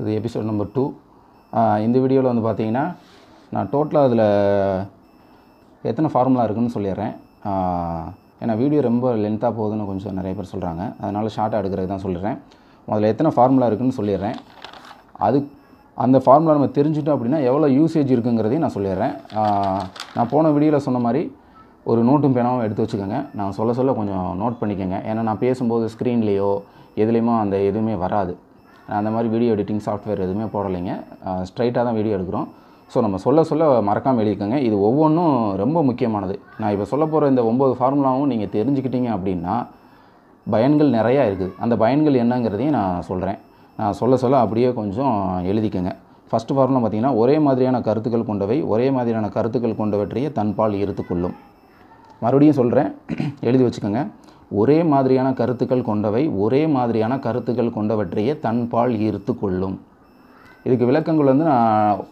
இது episode number two இந்த வீடியோவில் வந்து பார்த்தீங்கன்னா நான் டோட்டலாக அதில் எத்தனை ஃபார்முலா இருக்குன்னு சொல்லிடுறேன் ஏன்னா வீடியோ ரொம்ப லென்த்தாக போகுதுன்னு கொஞ்சம் நிறைய பேர் சொல்கிறாங்க அதனால் ஷார்ட்டாக எடுக்கிறது தான் சொல்லிடுறேன் முதல்ல எத்தனை ஃபார்முலா இருக்குதுன்னு சொல்லிடுறேன் அது அந்த ஃபார்முலா நம்ம தெரிஞ்சுட்டோம் அப்படின்னா எவ்வளோ யூசேஜ் இருக்குங்கிறதையும் நான் சொல்லிடுறேன் நான் போன வீடியோவில் சொன்ன மாதிரி ஒரு நோட்டும் பேனாவும் எடுத்து வச்சுக்கோங்க நான் சொல்ல சொல்ல கொஞ்சம் நோட் பண்ணிக்கோங்க ஏன்னா நான் பேசும்போது ஸ்க்ரீன்லேயோ எதுலேயுமே அந்த எதுவுமே வராது அந்த மாதிரி வீடியோ எடிட்டிங் சாஃப்ட்வேர் எதுவுமே போடலைங்க ஸ்ட்ரைட்டாக தான் வீடியோ எடுக்கிறோம் ஸோ நம்ம சொல்ல சொல்ல மறக்காமல் எழுதிக்கோங்க இது ஒவ்வொன்றும் ரொம்ப முக்கியமானது நான் இப்போ சொல்ல போகிற இந்த ஒம்பது ஃபார்முலாவும் நீங்கள் தெரிஞ்சுக்கிட்டீங்க அப்படின்னா பயன்கள் நிறையா இருக்குது அந்த பயன்கள் என்னங்கிறதையும் நான் சொல்கிறேன் நான் சொல்ல சொல்ல அப்படியே கொஞ்சம் எழுதிக்கோங்க ஃபஸ்ட்டு ஃபார்முலா பார்த்திங்கன்னா ஒரே மாதிரியான கருத்துக்கள் கொண்டவை ஒரே மாதிரியான கருத்துக்கள் கொண்டவற்றையே தன்பால் இருத்துக்கொள்ளும் மறுபடியும் சொல்கிறேன் எழுதி வச்சுக்கோங்க ஒரே மாதிரியான கருத்துக்கள் கொண்டவை ஒரே மாதிரியான கருத்துக்கள் கொண்டவற்றையே தன்பால் ஈர்த்து கொள்ளும் இதுக்கு விளக்கங்கள் வந்து நான்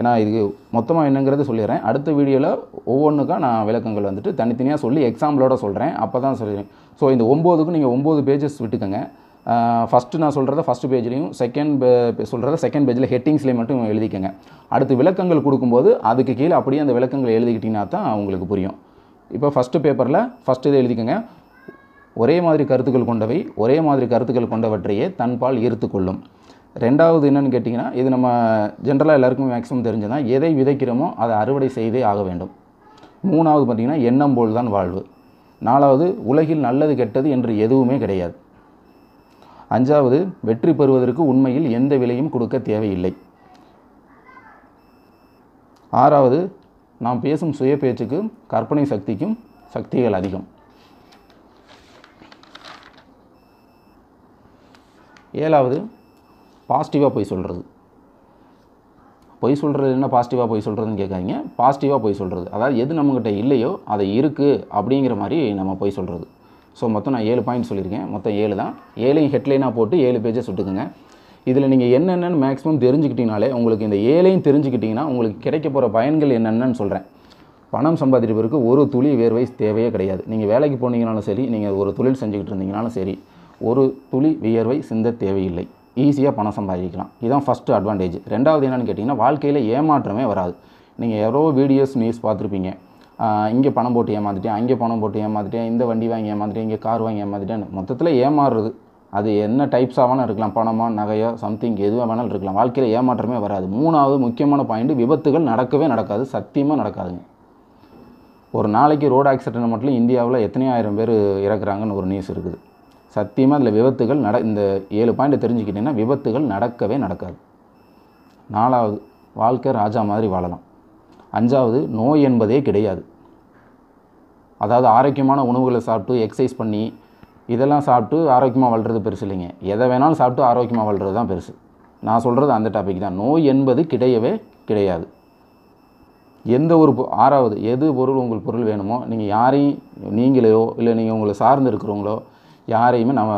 ஏன்னா இது மொத்தமாக என்னங்கிறது சொல்லிடுறேன் அடுத்த வீடியோவில் ஒவ்வொன்றுக்கும் நான் விளக்கங்கள் வந்துட்டு தனித்தனியாக சொல்லி எக்ஸாம்பிளோட சொல்கிறேன் அப்போ தான் சொல்லிடுறேன் ஸோ இந்த ஒம்போதுக்கும் நீங்கள் ஒம்பது பேஜஸ் விட்டுக்கோங்க ஃபஸ்ட்டு நான் சொல்கிறத ஃபஸ்ட்டு பேஜ்லேயும் செகண்ட் பே சொல்கிறத செகண்ட் பேஜில் ஹெட்டிங்ஸ்லேயும் மட்டும் எழுதிக்கோங்க அடுத்து விளக்கங்கள் கொடுக்கும்போது அதுக்கு கீழே அப்படியே அந்த விளக்கங்கள் எழுதிக்கிட்டிங்கன்னா தான் உங்களுக்கு புரியும் இப்போ ஃபஸ்ட்டு பேப்பரில் ஃபஸ்ட்டு இதை எழுதிக்கோங்க ஒரே மாதிரி கருத்துக்கள் கொண்டவை ஒரே மாதிரி கருத்துக்கள் கொண்டவற்றையே தன்பால் ஈர்த்து கொள்ளும் ரெண்டாவது என்னென்னு கேட்டிங்கன்னா இது நம்ம ஜென்ரலாக எல்லாருக்கும் மேக்ஸிமம் தெரிஞ்சதான் எதை விதைக்கிறோமோ அதை அறுவடை செய்தே ஆக வேண்டும் மூணாவது பார்த்திங்கன்னா எண்ணம் போல் தான் வாழ்வு நாலாவது உலகில் நல்லது கெட்டது என்று எதுவுமே கிடையாது அஞ்சாவது வெற்றி பெறுவதற்கு உண்மையில் எந்த விலையும் கொடுக்க தேவையில்லை ஆறாவது நாம் பேசும் சுய பேச்சுக்கும் கற்பனை சக்திக்கும் சக்திகள் அதிகம் ஏழாவது பாசிட்டிவாக போய் சொல்கிறது பொய் சொல்கிறது என்ன பாசிட்டிவாக பொய் சொல்கிறதுன்னு கேட்காதீங்க பாசிட்டிவாக பொய் சொல்கிறது அதாவது எது நம்மக்கிட்ட இல்லையோ அதை இருக்குது அப்படிங்கிற மாதிரி நம்ம பொய் சொல்கிறது ஸோ மொத்தம் நான் ஏழு பாயிண்ட் சொல்லியிருக்கேன் மொத்தம் ஏழு தான் ஏழையும் ஹெட்லைனாக போட்டு ஏழு பேஜை சுட்டுக்குங்க இதில் நீங்கள் என்னென்னு மேக்ஸிமம் தெரிஞ்சுக்கிட்டீங்கனாலே உங்களுக்கு இந்த ஏழையும் தெரிஞ்சுக்கிட்டிங்கன்னா உங்களுக்கு கிடைக்க போகிற பயன்கள் என்னென்னு சொல்கிறேன் பணம் சம்பாதிப்பதற்கு ஒரு துளி வேர்வை தேவையே கிடையாது நீங்கள் வேலைக்கு போனீங்கனாலும் சரி நீங்கள் ஒரு தொழில் செஞ்சுக்கிட்டு இருந்தீங்கனாலும் சரி ஒரு துளி வியர்வை சிந்த தேவையில்லை ஈஸியாக பணம் சம்பாதிக்கலாம் இதுதான் ஃபஸ்ட்டு அட்வான்டேஜ் ரெண்டாவது என்னென்னு கேட்டிங்கன்னா வாழ்க்கையில் ஏமாற்றமே வராது நீங்கள் எவ்வளோ வீடியோஸ் நியூஸ் பார்த்துருப்பீங்க இங்கே பணம் போட்டு ஏமாந்துட்டேன் அங்கே பணம் போட்டு ஏமாந்துட்டேன் இந்த வண்டி வாங்கி ஏமாந்துட்டேன் இங்கே கார் வாங்கி ஏமாந்துட்டேன் மொத்தத்தில் ஏமாறுறது அது என்ன டைப்ஸாக ஆகணும் இருக்கலாம் பணமாக நகையோ சம்திங் எதுவாக வேணாலும் இருக்கலாம் வாழ்க்கையில் ஏமாற்றமே வராது மூணாவது முக்கியமான பாயிண்ட் விபத்துகள் நடக்கவே நடக்காது சத்தியமாக நடக்காதுங்க ஒரு நாளைக்கு ரோடு ஆக்சிடென்ட் மட்டும் இந்தியாவில் எத்தனை ஆயிரம் பேர் இறக்குறாங்கன்னு ஒரு நியூஸ் இருக்குது சத்தியமாக அதில் விபத்துகள் நட இந்த ஏழு பாயிண்ட் தெரிஞ்சுக்கிட்டிங்கன்னா விபத்துகள் நடக்கவே நடக்காது நாலாவது வாழ்க்கை ராஜா மாதிரி வாழலாம் அஞ்சாவது நோய் என்பதே கிடையாது அதாவது ஆரோக்கியமான உணவுகளை சாப்பிட்டு எக்ஸசைஸ் பண்ணி இதெல்லாம் சாப்பிட்டு ஆரோக்கியமாக வாழ்கிறது பெருசு இல்லைங்க எதை வேணாலும் சாப்பிட்டு ஆரோக்கியமாக வாழ்கிறது தான் பெருசு நான் சொல்கிறது அந்த டாபிக் தான் நோய் என்பது கிடையவே கிடையாது எந்த ஒரு ஆறாவது எது பொருள் உங்களுக்கு பொருள் வேணுமோ நீங்கள் யாரையும் நீங்களையோ இல்லை நீங்கள் உங்களை சார்ந்து இருக்கிறவங்களோ யாரையுமே நம்ம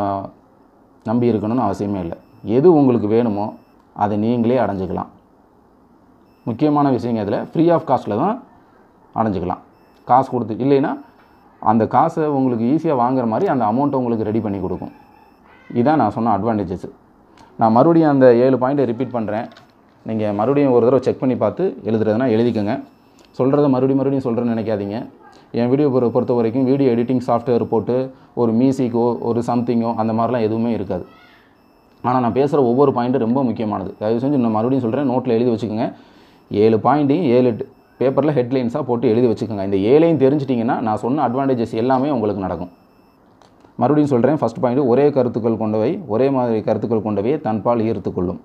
நம்பி இருக்கணும்னு அவசியமே இல்லை எது உங்களுக்கு வேணுமோ அதை நீங்களே அடைஞ்சிக்கலாம் முக்கியமான விஷயங்க இதில் ஃப்ரீ ஆஃப் காஸ்ட்டில் தான் அடைஞ்சிக்கலாம் காசு கொடுத்து இல்லைன்னா அந்த காசை உங்களுக்கு ஈஸியாக வாங்குற மாதிரி அந்த அமௌண்ட்டை உங்களுக்கு ரெடி பண்ணி கொடுக்கும் இதான் நான் சொன்ன அட்வான்டேஜஸ் நான் மறுபடியும் அந்த ஏழு பாயிண்ட்டை ரிப்பீட் பண்ணுறேன் நீங்கள் மறுபடியும் ஒரு தடவை செக் பண்ணி பார்த்து எழுதுறதுனா எழுதிக்கோங்க சொல்கிறத மறுபடியும் மறுபடியும் சொல்கிறேன்னு நினைக்காதீங்க என் வீடியோ பொறுத்த வரைக்கும் வீடியோ எடிட்டிங் சாஃப்ட்வேர் போட்டு ஒரு மியூசிக்கோ ஒரு சம்திங்கோ அந்த மாதிரிலாம் எதுவுமே இருக்காது ஆனால் நான் பேசுகிற ஒவ்வொரு பாயிண்ட்டும் ரொம்ப முக்கியமானது தயவு செஞ்சு நான் மறுபடியும் சொல்கிறேன் நோட்டில் எழுதி வச்சுக்கோங்க ஏழு பாயிண்ட்டையும் ஏழு பேப்பரில் ஹெட்லைன்ஸாக போட்டு எழுதி வச்சுக்கோங்க இந்த ஏழையும் தெரிஞ்சிட்டிங்கன்னா நான் சொன்ன அட்வான்டேஜஸ் எல்லாமே உங்களுக்கு நடக்கும் மறுபடியும் சொல்கிறேன் ஃபஸ்ட் பாயிண்ட் ஒரே கருத்துக்கள் கொண்டவை ஒரே மாதிரி கருத்துக்கள் கொண்டவை தன்பால் ஈர்த்து கொள்ளும்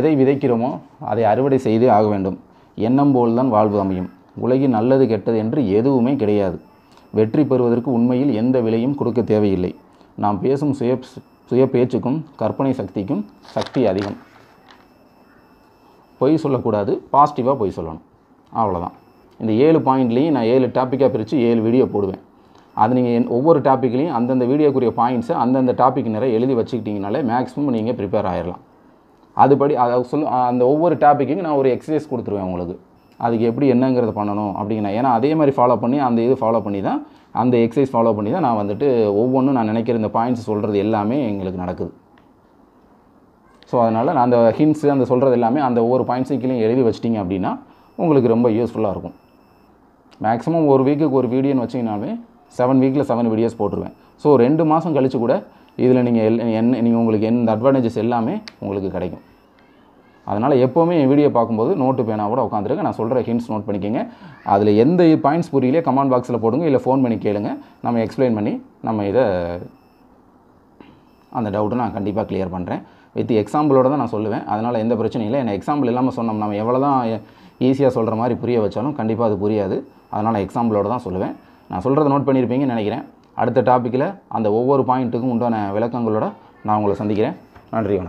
எதை விதைக்கிறோமோ அதை அறுவடை செய்தே ஆக வேண்டும் எண்ணம் போல் தான் வாழ்வு அமையும் உலகில் நல்லது கெட்டது என்று எதுவுமே கிடையாது வெற்றி பெறுவதற்கு உண்மையில் எந்த விலையும் கொடுக்க தேவையில்லை நாம் பேசும் சுய சுய பேச்சுக்கும் கற்பனை சக்திக்கும் சக்தி அதிகம் பொய் சொல்லக்கூடாது பாசிட்டிவாக பொய் சொல்லணும் அவ்வளோதான் இந்த ஏழு பாயிண்ட்லேயும் நான் ஏழு டாப்பிக்காக பிரித்து ஏழு வீடியோ போடுவேன் அது நீங்கள் என் ஒவ்வொரு டாப்பிக்லேயும் அந்தந்த வீடியோக்குரிய பாயிண்ட்ஸை அந்தந்த டாபிக் நிறைய எழுதி வச்சுக்கிட்டிங்கனாலே மேக்ஸிமம் நீங்கள் ப்ரிப்பேர் ஆகிடலாம் அதுபடி அதை சொல்ல அந்த ஒவ்வொரு டாப்பிக்கையும் நான் ஒரு எக்ஸசைஸ் கொடுத்துருவேன் உங்களுக்கு அதுக்கு எப்படி என்னங்கிறத பண்ணணும் அப்படிங்கிறேன் ஏன்னா அதே மாதிரி ஃபாலோ பண்ணி அந்த இது ஃபாலோ பண்ணி தான் அந்த எக்ஸசைஸ் ஃபாலோ பண்ணி தான் நான் வந்துட்டு ஒவ்வொன்றும் நான் நினைக்கிற இந்த பாயிண்ட்ஸ் சொல்கிறது எல்லாமே எங்களுக்கு நடக்குது ஸோ அதனால் நான் அந்த ஹின்ஸு அந்த சொல்கிறது எல்லாமே அந்த ஒவ்வொரு பாயிண்ட்ஸையும் கீழே எழுதி வச்சிட்டிங்க அப்படின்னா உங்களுக்கு ரொம்ப யூஸ்ஃபுல்லாக இருக்கும் மேக்ஸிமம் ஒரு வீக்குக்கு ஒரு வீடியோன்னு வச்சிங்கனாலுமே செவன் வீக்கில் செவன் வீடியோஸ் போட்டுருவேன் ஸோ ரெண்டு மாதம் கழித்து கூட இதில் நீங்கள் எல் என்ன நீங்கள் உங்களுக்கு எந்த அட்வான்டேஜஸ் எல்லாமே உங்களுக்கு கிடைக்கும் அதனால் எப்போவுமே என் வீடியோ பார்க்கும்போது நோட்டு கூட உட்காந்துருக்கு நான் சொல்கிற ஹிண்ட்ஸ் நோட் பண்ணிக்கோங்க அதில் எந்த பாயிண்ட்ஸ் புரியலையே கமெண்ட் பாக்ஸில் போடுங்க இல்லை ஃபோன் பண்ணி கேளுங்க நம்ம எக்ஸ்பிளைன் பண்ணி நம்ம இதை அந்த டவுட்டை நான் கண்டிப்பாக கிளியர் பண்ணுறேன் வித் எக்ஸாம்பிளோட தான் நான் சொல்லுவேன் அதனால் எந்த பிரச்சனையும் இல்லை என்ன எக்ஸாம்பிள் இல்லாமல் சொன்னோம் நம்ம எவ்வளோ தான் ஈஸியாக சொல்கிற மாதிரி புரிய வச்சாலும் கண்டிப்பாக அது புரியாது அதனால் எக்ஸாம்பிளோட தான் சொல்லுவேன் நான் சொல்கிறத நோட் பண்ணியிருப்பீங்கன்னு நினைக்கிறேன் அடுத்த டாப்பிக்கில் அந்த ஒவ்வொரு பாயிண்ட்டுக்கும் உண்டான விளக்கங்களோட நான் உங்களை சந்திக்கிறேன் நன்றி வணக்கம்